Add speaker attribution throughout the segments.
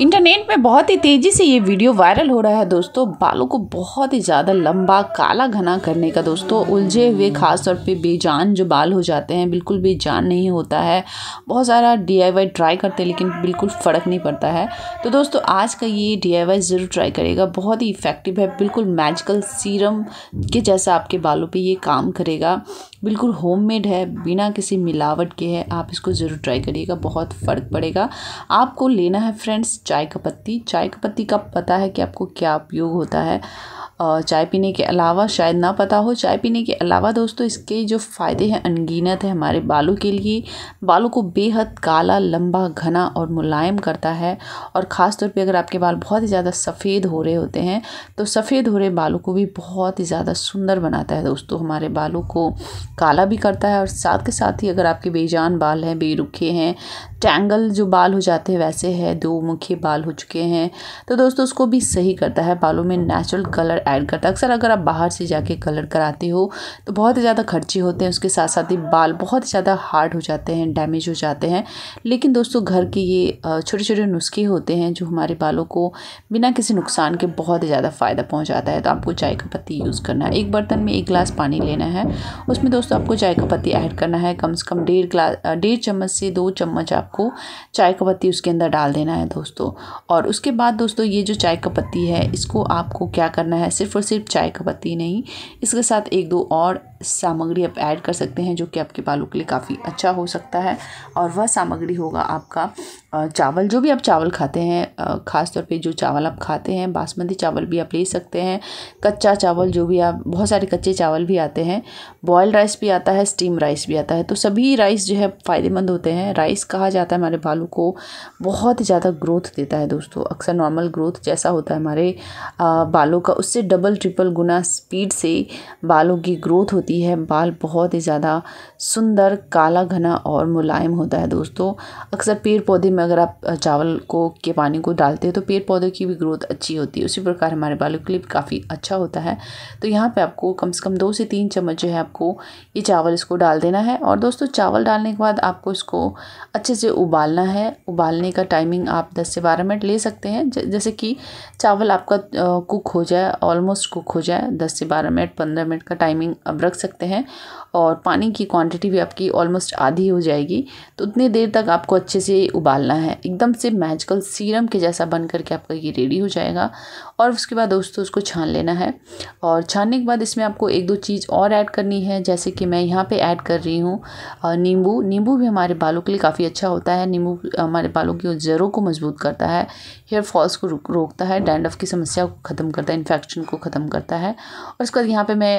Speaker 1: internet पे बहुत ही तेज़ी से ये वीडियो वायरल हो रहा है दोस्तों बालों को बहुत ही ज़्यादा लंबा काला घना करने का दोस्तों उलझे हुए खास तौर पे बेजान जो बाल हो जाते हैं बिल्कुल बेजान नहीं होता है बहुत सारा डी ट्राई करते हैं लेकिन बिल्कुल फ़र्क नहीं पड़ता है तो दोस्तों आज का ये डी ज़रूर ट्राई करेगा बहुत ही इफ़ेक्टिव है बिल्कुल मैजिकल सीरम के जैसा आपके बालों पर ये काम करेगा बिल्कुल होममेड है बिना किसी मिलावट के है आप इसको ज़रूर ट्राई करिएगा बहुत फ़र्क पड़ेगा आपको लेना है फ्रेंड्स चाय का पत्ती चाय का पत्ती का पता है कि आपको क्या उपयोग होता है चाय पीने के अलावा शायद ना पता हो चाय पीने के अलावा दोस्तों इसके जो फ़ायदे हैं अनगिनत है हमारे बालों के लिए बालों को बेहद काला लंबा घना और मुलायम करता है और ख़ास तौर पे अगर आपके बाल बहुत ही ज़्यादा सफ़ेद हो रहे होते हैं तो सफ़ेद हो रहे बालों को भी बहुत ही ज़्यादा सुंदर बनाता है दोस्तों हमारे बालों को काला भी करता है और साथ के साथ ही अगर आपके बेजान बाल हैं बेरुखे हैं टैंगल जो बाल हो जाते हैं वैसे है दो मुखी बाल हो चुके हैं तो दोस्तों उसको भी सही करता है बालों में नेचुरल कलर ऐड करता है अक्सर अगर आप बाहर से जाके कलर कराते हो तो बहुत ही ज़्यादा खर्चे होते हैं उसके साथ साथ ही बाल बहुत ज़्यादा हार्ड हो जाते हैं डैमेज हो जाते हैं लेकिन दोस्तों घर के ये छोटे छोटे नुस्खे होते हैं जो हमारे बालों को बिना किसी नुकसान के बहुत ही ज़्यादा फ़ायदा पहुँचाता है तो आपको चाय का पत्ती यूज़ करना है एक बर्तन में एक गिलास पानी लेना है उसमें दोस्तों आपको चाय का पत्ती ऐड करना है कम से कम डेढ़ गिलास डेढ़ चम्मच से दो चम्मच आपको चाय का पत्ती उसके अंदर डाल देना है दोस्तों और उसके बाद दोस्तों ये जो चाय का पत्ती है इसको आपको क्या करना है सिर्फ और सिर्फ चाय का पत्ती नहीं इसके साथ एक दो और सामग्री आप ऐड कर सकते हैं जो कि आपके बालों के लिए काफ़ी अच्छा हो सकता है और वह सामग्री होगा आपका चावल जो भी आप चावल खाते हैं ख़ास तौर पे जो चावल आप खाते हैं बासमती चावल भी आप ले सकते हैं कच्चा चावल जो भी आप बहुत सारे कच्चे चावल भी आते हैं बॉयल राइस भी आता है स्टीम राइस भी आता है तो सभी राइस जो है फ़ायदेमंद होते हैं राइस कहा जाता है हमारे बालों को बहुत ही ज़्यादा ग्रोथ देता है दोस्तों अक्सर नॉर्मल ग्रोथ जैसा होता है हमारे बालों का उससे डबल ट्रिपल गुना स्पीड से बालों की ग्रोथ होती होती है बाल बहुत ही ज़्यादा सुंदर काला घना और मुलायम होता है दोस्तों अक्सर पेड़ पौधे में अगर आप चावल को के पानी को डालते हैं तो पेड़ पौधे की भी ग्रोथ अच्छी होती है उसी प्रकार हमारे बालों के लिए काफ़ी अच्छा होता है तो यहाँ पर आपको कम से कम दो से तीन चम्मच जो है आपको ये चावल इसको डाल देना है और दोस्तों चावल डालने के बाद आपको इसको अच्छे से उबालना है उबालने का टाइमिंग आप दस से बारह मिनट ले सकते हैं जैसे कि चावल आपका कुक हो जाए ऑलमोस्ट कुक हो जाए दस से बारह मिनट पंद्रह मिनट का टाइमिंग अब रख सकते हैं और पानी की क्वांटिटी भी आपकी ऑलमोस्ट आधी हो जाएगी तो उतनी देर तक आपको अच्छे से उबालना है एकदम से मैजिकल सीरम के जैसा बन करके आपका ये रेडी हो जाएगा और उसके बाद दोस्तों उसको छान लेना है और छानने के बाद इसमें आपको एक दो चीज़ और ऐड करनी है जैसे कि मैं यहाँ पर ऐड कर रही हूँ नींबू नींबू भी हमारे बालों के लिए काफ़ी अच्छा होता है नींबू हमारे बालों की जड़ों को मजबूत करता है हेयर फॉल्स को रोकता है डैंडफ की समस्या को ख़त्म करता है इन्फेक्शन को ख़त्म करता है और उसके बाद यहाँ पर मैं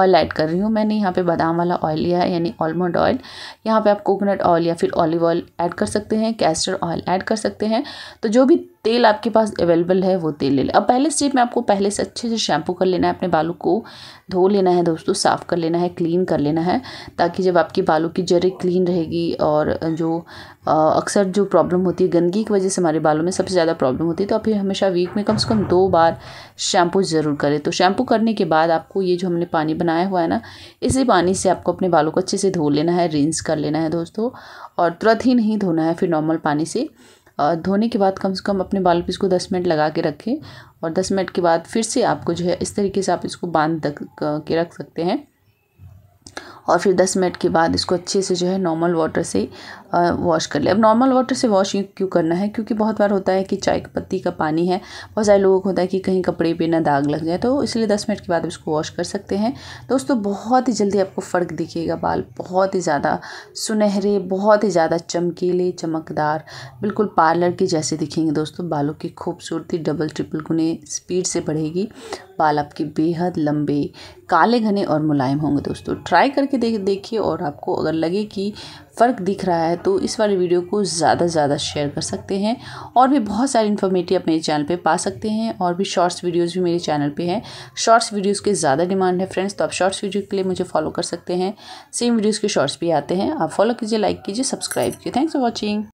Speaker 1: ऑयल ऐड कर रही हूँ मैंने यहाँ पे बादाम वाला ऑयल लिया है यानी ऑलमंड ऑयल यहाँ पे आप कोकोनट ऑयल या फिर ऑलिव ऑयल ऐड कर सकते हैं कैस्टर ऑयल ऐड कर सकते हैं तो जो भी तेल आपके पास अवेलेबल है वो तेल ले लें अब पहले स्टेप में आपको पहले से अच्छे से शैम्पू कर लेना है अपने बालों को धो लेना है दोस्तों साफ़ कर लेना है क्लीन कर लेना है ताकि जब आपके बालों की जड़ें क्लीन रहेगी और जो अक्सर जो प्रॉब्लम होती है गंदगी की वजह से हमारे बालों में सबसे ज़्यादा प्रॉब्लम होती है तो आप ये हमेशा वीक में कम से कम दो बार शैम्पू ज़रूर करें तो शैम्पू करने के बाद आपको ये जो हमने पानी बनाया हुआ है ना लेना इसी पानी से आपको अपने बालों को अच्छे से धो लेना है रिंस कर लेना है दोस्तों और तुरंत ही नहीं धोना है फिर नॉर्मल पानी से धोने के बाद कम से कम अपने बाल पर इसको दस मिनट लगा के रखें और दस मिनट के बाद फिर से आपको जो है इस तरीके से आप इसको बांध के रख सकते हैं और फिर 10 मिनट के बाद इसको अच्छे से जो है नॉर्मल वाटर से वॉश कर ले अब नॉर्मल वाटर से वॉश क्यों करना है क्योंकि बहुत बार होता है कि चाय पत्ती का पानी है बहुत सारे लोगों को होता है कि कहीं कपड़े पे ना दाग लग जाए तो इसलिए 10 मिनट के बाद इसको वॉश कर सकते हैं दोस्तों बहुत ही जल्दी आपको फ़र्क दिखेगा बाल बहुत ही ज़्यादा सुनहरे बहुत ही ज़्यादा चमकीले चमकदार बिल्कुल पार्लर के जैसे दिखेंगे दोस्तों बालों की खूबसूरती डबल ट्रिपल गुने स्पीड से बढ़ेगी बाल आपके बेहद लंबे काले घने और मुलायम होंगे दोस्तों ट्राई करके करके देख देखिए और आपको अगर लगे कि फ़र्क दिख रहा है तो इस वाले वीडियो को ज़्यादा से ज़्यादा शेयर कर सकते हैं और भी बहुत सारी इन्फॉर्मेटिव आप मेरे चैनल पे पा सकते हैं और भी शॉर्ट्स वीडियोस भी मेरे चैनल पे हैं शॉर्ट्स वीडियोस के ज़्यादा डिमांड है फ्रेंड्स तो आप शॉर्ट्स वीडियो के लिए मुझे फॉलो कर सकते हैं सेम वीडियोज़ के शॉर्ट्स भी आते हैं आप फॉलो कीजिए लाइक कीजिए सब्सक्राइब कीजिए थैंक्स फॉर वॉचिंग